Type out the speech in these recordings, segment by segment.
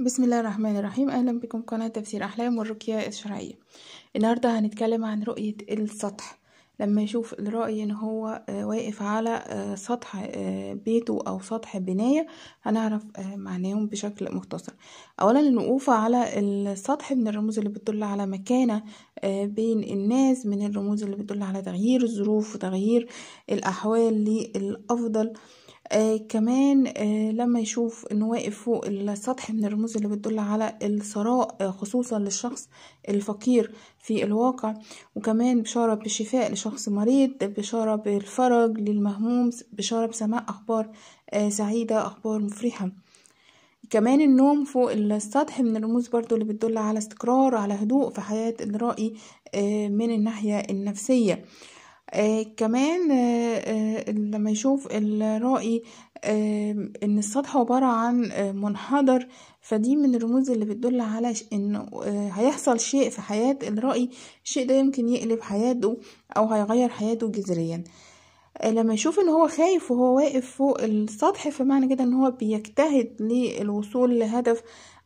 بسم الله الرحمن الرحيم اهلا بكم قناه تفسير احلام والرقيه الشرعيه النهارده هنتكلم عن رؤيه السطح لما يشوف الرأي ان هو واقف على سطح بيته او سطح بناية هنعرف معناهم بشكل مختصر اولا الوقوف على السطح من الرموز اللي بتدل على مكانة بين الناس من الرموز اللي بتدل على تغيير الظروف وتغيير الاحوال للافضل آه كمان آه لما يشوف انه واقف فوق السطح من الرموز اللي بتدل على الثراء آه، خصوصا للشخص الفقير في الواقع وكمان بشارة بالشفاء لشخص مريض بشارة بالفرج للمهموم بشارة بسماء أخبار آه سعيدة أخبار مفرحة كمان النوم فوق السطح من الرموز برضو اللي بتدل على استقرار على هدوء في حياة الرائي آه، من الناحية النفسية آه كمان آه آه لما يشوف الرائي آه ان السطح عبارة عن آه منحدر فدي من الرموز اللي بتدل على انه آه هيحصل شيء في حياة الرائي الشيء ده يمكن يقلب حياته او هيغير حياته جذريا آه لما يشوف ان هو خايف وهو واقف فوق السطح فمعنى كده ان هو بيجتهد للوصول لهدف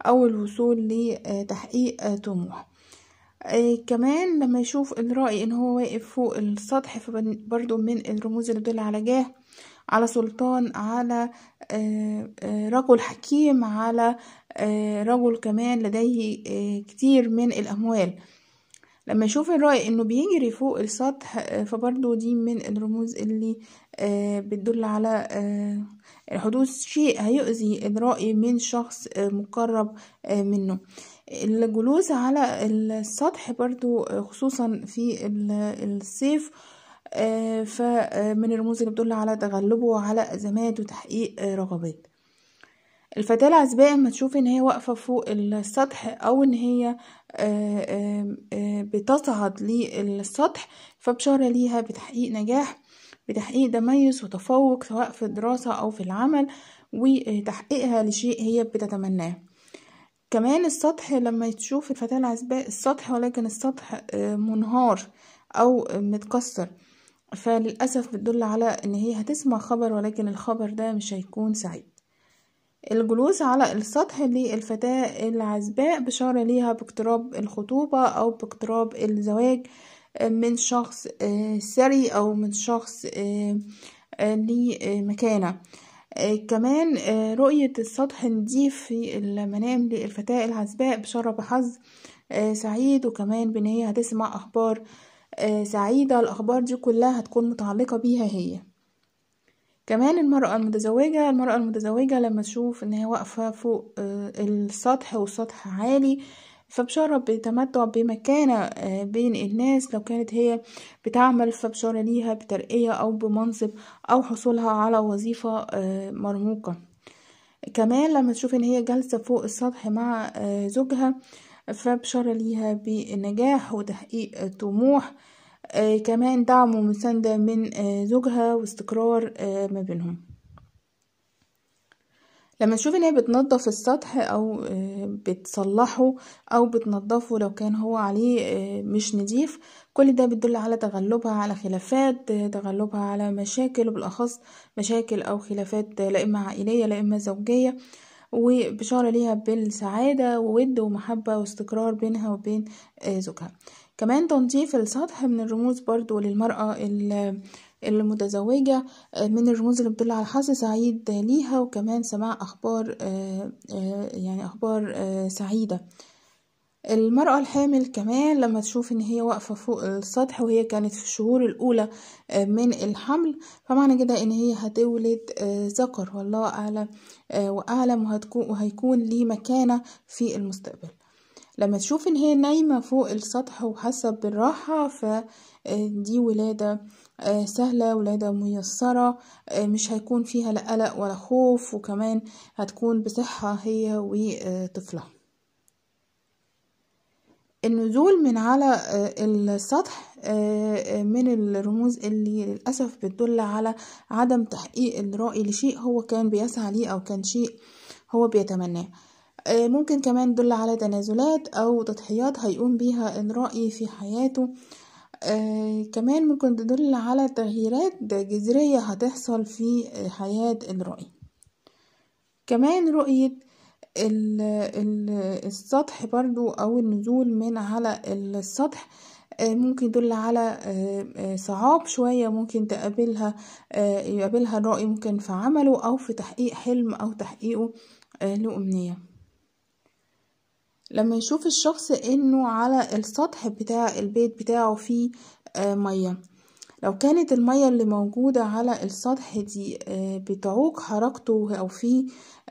او الوصول لتحقيق طموح آه كمان لما يشوف الرأي ان هو واقف فوق السطح فبرضو من الرموز اللي تدل على جاه على سلطان على آه،, آه رجل حكيم على آه رجل كمان لديه آه، كتير من الأموال لما يشوف الرأي انه بيجري فوق السطح آه، فبرضو دي من الرموز اللي آه، بتدل على آه، حدوث شيء هيؤذي الرأي من شخص آه، مقرب منه الجلوس على السطح برضو خصوصا في الصيف فمن الرموز اللي بتدل على تغلبه على أزمات وتحقيق رغبات الفتاة العزباء اما تشوف ان هي واقفة فوق السطح او ان هي بتصعد للسطح فبشارة ليها بتحقيق نجاح بتحقيق تميز وتفوق سواء في الدراسة أو في العمل وتحقيقها لشيء هي بتتمناه كمان السطح لما تشوف الفتاة العزباء السطح ولكن السطح آه، منهار أو متكسر فللأسف بتدل على إن هي هتسمع خبر ولكن الخبر ده مش هيكون سعيد الجلوس على السطح للفتاة العزباء بشارة ليها باقتراب الخطوبة أو باقتراب الزواج من شخص ثري آه، أو من شخص آه، آه، ليه مكانة كمان رؤية السطح النضيف في المنام للفتاة العزباء بشرة بحظ سعيد وكمان بإن هي هتسمع أخبار سعيدة الأخبار دي كلها هتكون متعلقة بيها هي كمان المرأة المتزوجة المرأة المتزوجة لما تشوف إن هي واقفة فوق السطح والسطح عالي فبشارة بتمتع بمكانة آه، بين الناس لو كانت هي بتعمل فبشارة ليها بترقية أو بمنصب أو حصولها على وظيفة آه، مرموقة كمان لما تشوف ان هي جالسة فوق السطح مع آه، زوجها فبشارة ليها بنجاح وتحقيق طموح كمان دعم ومساندة من زوجها واستقرار ما بينهم لما نشوف ان هي بتنضف السطح او آه، بتصلحه او بتنضفه لو كان هو عليه آه، مش نضيف كل ده بيدل على تغلبها على خلافات آه، تغلبها على مشاكل وبالاخص مشاكل او خلافات لا اما عائليه لا اما زوجيه وبشارة ليها بالسعادة وود ومحبة واستقرار بينها وبين زوجها كمان تنظيف السطح من الرموز برضو للمرأة المتزوجة آه، من الرموز اللي بتدل على حظ سعيد ليها وكمان سماع أخبار آه، آه، يعني أخبار سعيدة المرأة الحامل كمان لما تشوف إن هي واقفة فوق السطح وهي كانت في الشهور الأولى من الحمل فمعنى كده إن هي هتولد ذكر والله أعلم وأعلم وهتكون وهيكون ليه مكانة في المستقبل لما تشوف ان هي نايمة فوق السطح وحاسة بالراحة فدي آه، ولادة آه، سهلة ولادة ميسرة آه، مش هيكون فيها لا قلق ولا خوف وكمان هتكون بصحة هي وطفلها النزول من على السطح من الرموز اللي للأسف بتدل على عدم تحقيق الرأي لشيء هو كان بيسعى ليه أو كان شيء هو بيتمناه آه، ممكن كمان دل على تنازلات أو تضحيات هيقوم بيها الرأي في حياته آه، كمان ممكن تدل على تغييرات جذرية هتحصل في آه، حياة الرأي كمان رؤية السطح برضو أو النزول من على السطح ممكن يدل على صعاب شوية ممكن تقابلها يقابلها الرأي ممكن في عمله أو في تحقيق حلم أو تحقيقه لأمنية لما يشوف الشخص انه على السطح بتاع البيت بتاعه فيه آه، مية لو كانت المية اللي موجودة على السطح دي آه، بتعوق حركته أو في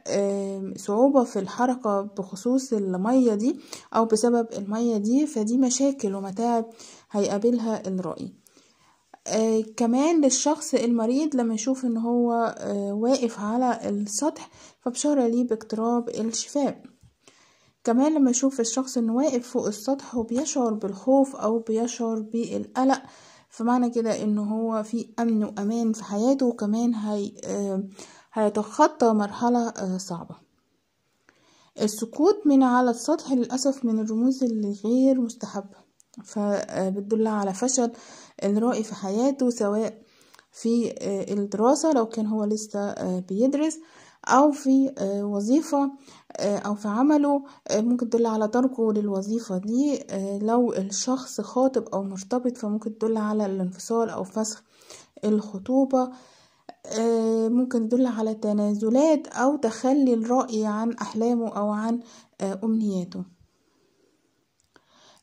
آه، صعوبة في الحركة بخصوص المية دي أو بسبب المية دي فدي مشاكل ومتاعب هيقابلها الرأي آه كمان للشخص المريض لما يشوف ان هو آه واقف على السطح فبشارة ليه باقتراب الشفاء كمان لما يشوف الشخص انه واقف فوق السطح وبيشعر بالخوف او بيشعر بالقلق فمعنى كده انه هو في امن وامان في حياته وكمان هي آه، هيتخطى مرحلة آه، صعبة السقوط من على السطح للأسف من الرموز الغير مستحبة فبتدل آه، على فشل الرائي في حياته سواء في الدراسة لو كان هو لسه بيدرس أو في آه، وظيفة آه، أو في عمله آه، ممكن تدل على تركه للوظيفة دي لو الشخص خاطب أو مرتبط فممكن تدل على الانفصال أو فسخ الخطوبة ممكن تدل على تنازلات أو تخلي الرأي عن أحلامه أو عن أمنياته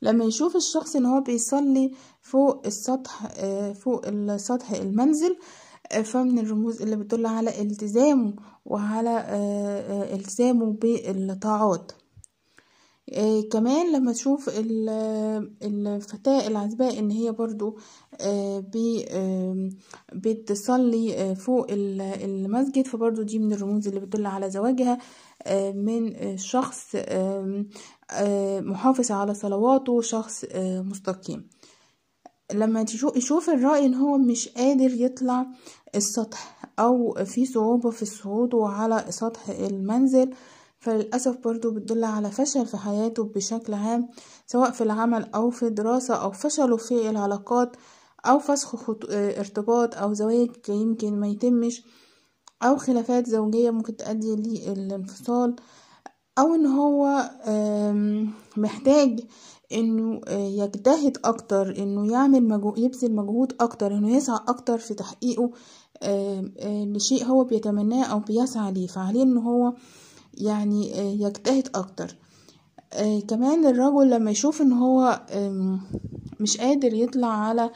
لما يشوف الشخص ان هو بيصلي فوق السطح فوق السطح المنزل فمن الرموز اللي بتدل على آه، آه، التزامه وعلى التزامه بالطاعات كمان لما تشوف الفتاة العزباء ان هي برضو آه، بتصلي فوق المسجد فبرضو دي من الرموز اللي بتدل على زواجها من شخص محافظ على صلواته شخص مستقيم لما يشوف الرأي ان هو مش قادر يطلع السطح او في صعوبة في الصعود على سطح المنزل فللأسف برضو بتدل على فشل في حياته بشكل عام سواء في العمل او في دراسة او فشله في العلاقات او فسخ ارتباط او زواج يمكن ما يتمش او خلافات زوجية ممكن تؤدي للانفصال او ان هو محتاج انه آه، يجتهد اكتر انه يعمل مجهو... يبذل مجهود اكتر انه يسعى اكتر في تحقيقه آه، آه، لشيء هو بيتمناه او بيسعى ليه فعليه انه هو يعني يجتهد اكتر كمان الرجل لما يشوف ان هو مش قادر يطلع على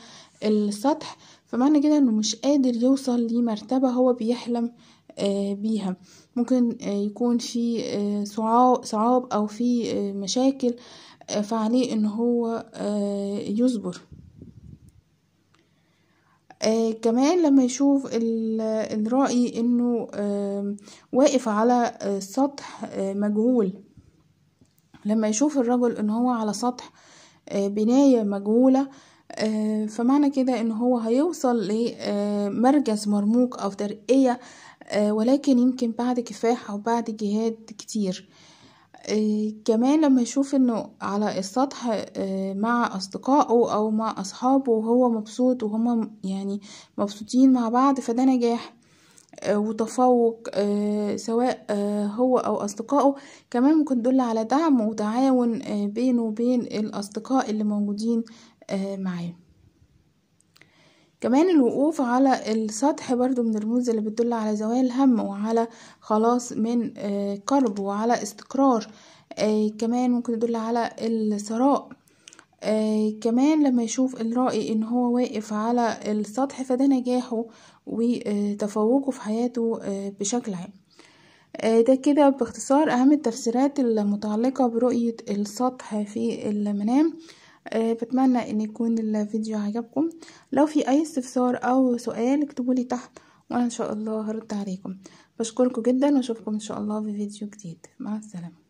السطح فمعنى كده انه مش قادر يوصل لمرتبة هو بيحلم آه، بيها ممكن آه، يكون في آه، صعاب او في مشاكل فعليه ان هو يصبر آه كمان لما يشوف الرأي انه آه واقف على آه سطح مجهول لما يشوف الرجل ان هو على سطح بناية مجهولة فمعنى كده ان هو هيوصل لمركز مرموق او ترقية آه، ولكن يمكن بعد كفاح أو بعد جهاد كتير آه، كمان لما يشوف انه على السطح آه، مع اصدقائه او مع اصحابه وهو مبسوط وهم يعني مبسوطين مع بعض فده نجاح وتفوق سواء هو او اصدقائه كمان ممكن تدل على دعم وتعاون بينه وبين الاصدقاء اللي موجودين معاه كمان الوقوف على السطح برضو من الرموز اللي بتدل على زوال هم وعلى خلاص من آه، كرب وعلى استقرار آه، كمان ممكن يدل على الثراء آه، كمان لما يشوف الرائي ان هو واقف على السطح فده نجاحه وتفوقه في حياته بشكل عام ده كده باختصار اهم التفسيرات المتعلقة برؤية السطح في المنام آه، بتمنى ان يكون الفيديو عجبكم لو في اي استفسار او سؤال اكتبولي تحت وانا ان شاء الله هرد عليكم بشكركم جدا واشوفكم ان شاء الله في فيديو جديد مع السلامه